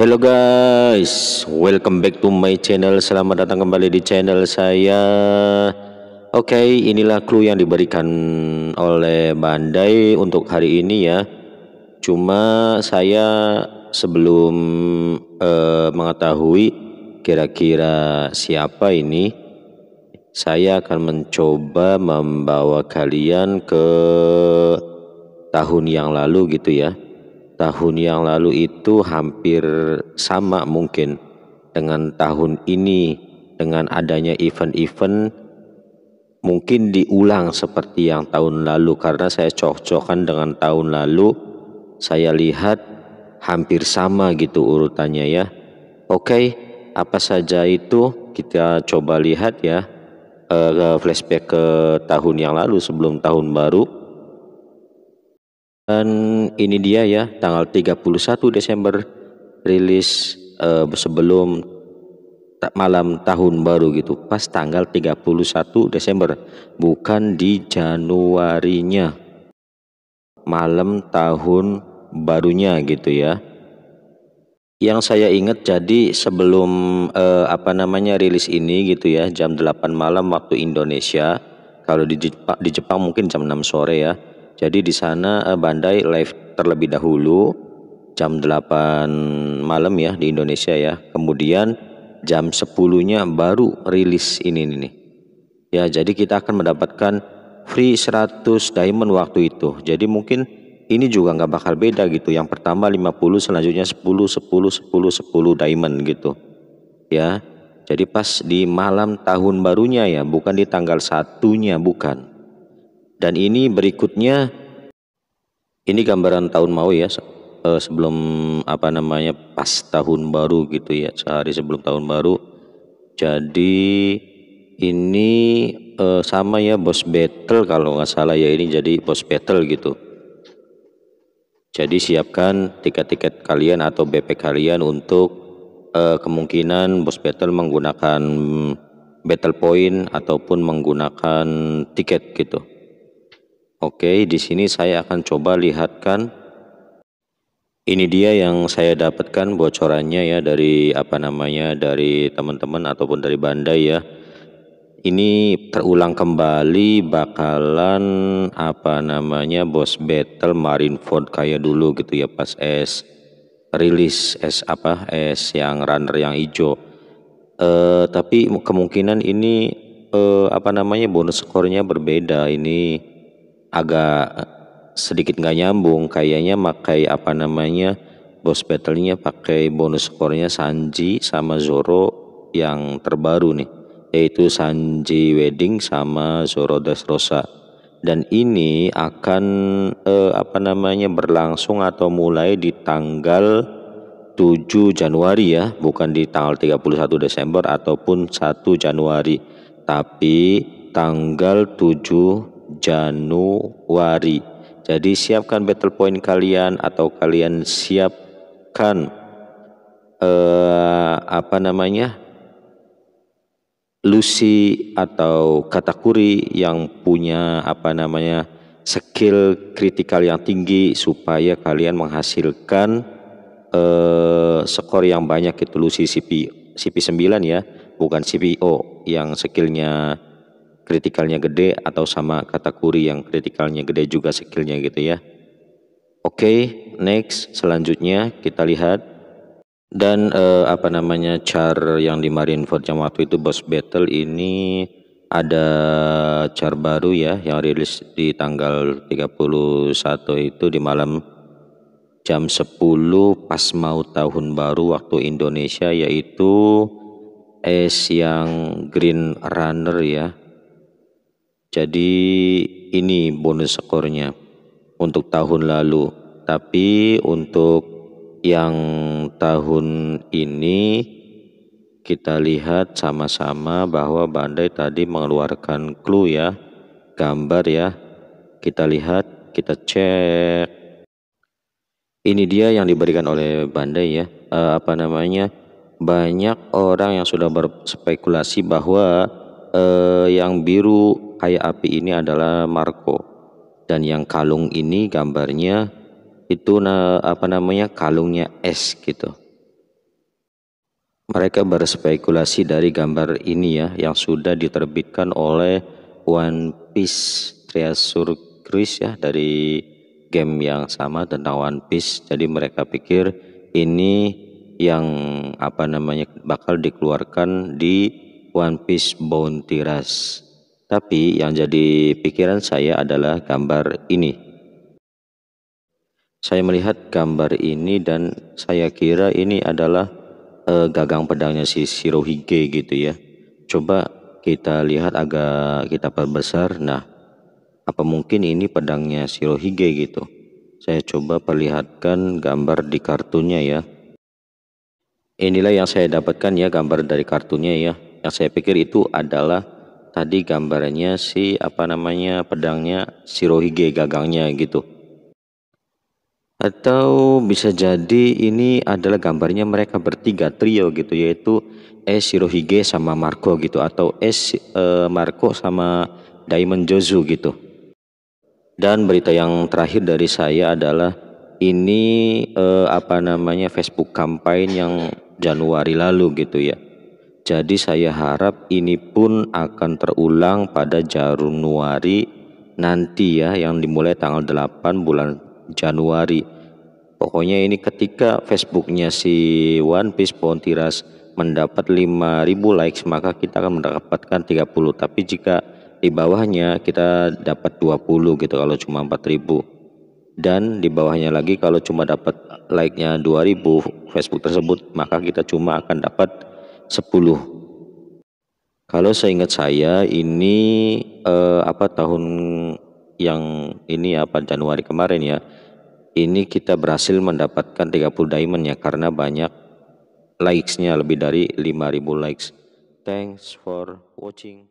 Hello guys, welcome back to my channel. Selamat datang kembali di channel saya. Oke, okay, inilah clue yang diberikan oleh Bandai untuk hari ini ya. Cuma saya sebelum uh, mengetahui kira-kira siapa ini, saya akan mencoba membawa kalian ke tahun yang lalu gitu ya tahun yang lalu itu hampir sama mungkin dengan tahun ini dengan adanya event-event mungkin diulang seperti yang tahun lalu karena saya cocokkan dengan tahun lalu saya lihat hampir sama gitu urutannya ya oke okay, apa saja itu kita coba lihat ya uh, flashback ke tahun yang lalu sebelum tahun baru dan ini dia ya tanggal 31 Desember rilis uh, sebelum malam tahun baru gitu. Pas tanggal 31 Desember, bukan di Januari nya Malam tahun barunya gitu ya. Yang saya ingat jadi sebelum eh, apa namanya rilis ini gitu ya, jam 8 malam waktu Indonesia. Kalau di Jepang, di Jepang mungkin jam 6 sore ya jadi di sana eh, Bandai live terlebih dahulu jam 8 malam ya di Indonesia ya. Kemudian jam 10-nya baru rilis ini nih. Ya, jadi kita akan mendapatkan free 100 diamond waktu itu. Jadi mungkin ini juga nggak bakal beda gitu. Yang pertama 50, selanjutnya 10, 10, 10, 10 diamond gitu. Ya. Jadi pas di malam tahun barunya ya, bukan di tanggal satunya bukan. Dan ini berikutnya ini gambaran tahun mau ya eh, sebelum apa namanya pas tahun baru gitu ya sehari sebelum tahun baru. Jadi ini eh, sama ya bos battle kalau nggak salah ya ini jadi bos battle gitu. Jadi siapkan tiket-tiket kalian atau BP kalian untuk eh, kemungkinan bos battle menggunakan battle point ataupun menggunakan tiket gitu. Oke, di sini saya akan coba lihatkan. Ini dia yang saya dapatkan bocorannya ya dari apa namanya dari teman-teman ataupun dari Bandai ya. Ini terulang kembali bakalan apa namanya boss battle Marineford kayak dulu gitu ya pas S rilis S apa S yang runner yang hijau. Eh tapi kemungkinan ini eh, apa namanya bonus skornya berbeda ini agak sedikit nggak nyambung kayaknya pakai apa namanya boss battle-nya pakai bonus skornya Sanji sama Zoro yang terbaru nih yaitu Sanji Wedding sama Zoro Dressrosa dan ini akan eh, apa namanya berlangsung atau mulai di tanggal 7 Januari ya bukan di tanggal 31 Desember ataupun 1 Januari tapi tanggal 7 Januari. Jadi siapkan battle point kalian atau kalian siapkan eh, apa namanya Lucy atau Katakuri yang punya apa namanya skill kritikal yang tinggi supaya kalian menghasilkan eh, skor yang banyak itu Lucy CP CP9 ya bukan CPO yang skillnya kritikalnya gede atau sama katakuri yang kritikalnya gede juga skillnya gitu ya. Oke, okay, next selanjutnya kita lihat dan eh, apa namanya char yang di Marineford yang waktu itu boss battle ini ada char baru ya yang rilis di tanggal 31 itu di malam jam 10 pas mau tahun baru waktu Indonesia yaitu es yang green runner ya jadi ini bonus skornya untuk tahun lalu. Tapi untuk yang tahun ini kita lihat sama-sama bahwa Bandai tadi mengeluarkan clue ya, gambar ya. Kita lihat, kita cek. Ini dia yang diberikan oleh Bandai ya. E, apa namanya? Banyak orang yang sudah berspekulasi bahwa e, yang biru kayak api ini adalah Marco dan yang kalung ini gambarnya itu na, apa namanya kalungnya es gitu. Mereka berspekulasi dari gambar ini ya yang sudah diterbitkan oleh One Piece Treasure Cruise ya dari game yang sama tentang One Piece. Jadi mereka pikir ini yang apa namanya bakal dikeluarkan di One Piece Bounty Rush. Tapi yang jadi pikiran saya adalah gambar ini. Saya melihat gambar ini dan saya kira ini adalah eh, gagang pedangnya si Shirohige gitu ya. Coba kita lihat agak kita perbesar. Nah, apa mungkin ini pedangnya Shirohige gitu? Saya coba perlihatkan gambar di kartunya ya. Inilah yang saya dapatkan ya gambar dari kartunya ya. Yang saya pikir itu adalah tadi gambarnya si apa namanya pedangnya si gagangnya gitu. Atau bisa jadi ini adalah gambarnya mereka bertiga trio gitu yaitu Es sirohige sama Marco gitu atau Es eh, Marco sama Diamond Jozu gitu. Dan berita yang terakhir dari saya adalah ini eh, apa namanya Facebook campaign yang Januari lalu gitu ya jadi saya harap ini pun akan terulang pada Januari nanti ya yang dimulai tanggal 8 bulan Januari. Pokoknya ini ketika Facebooknya si One Piece Pontiras mendapat 5000 likes maka kita akan mendapatkan 30 tapi jika di bawahnya kita dapat 20 gitu kalau cuma 4000 dan di bawahnya lagi kalau cuma dapat like-nya 2000 Facebook tersebut maka kita cuma akan dapat 10. Kalau saya ingat saya ini eh, apa tahun yang ini ya, apa Januari kemarin ya. Ini kita berhasil mendapatkan 30 diamond ya karena banyak likes-nya lebih dari 5000 likes. Thanks for watching.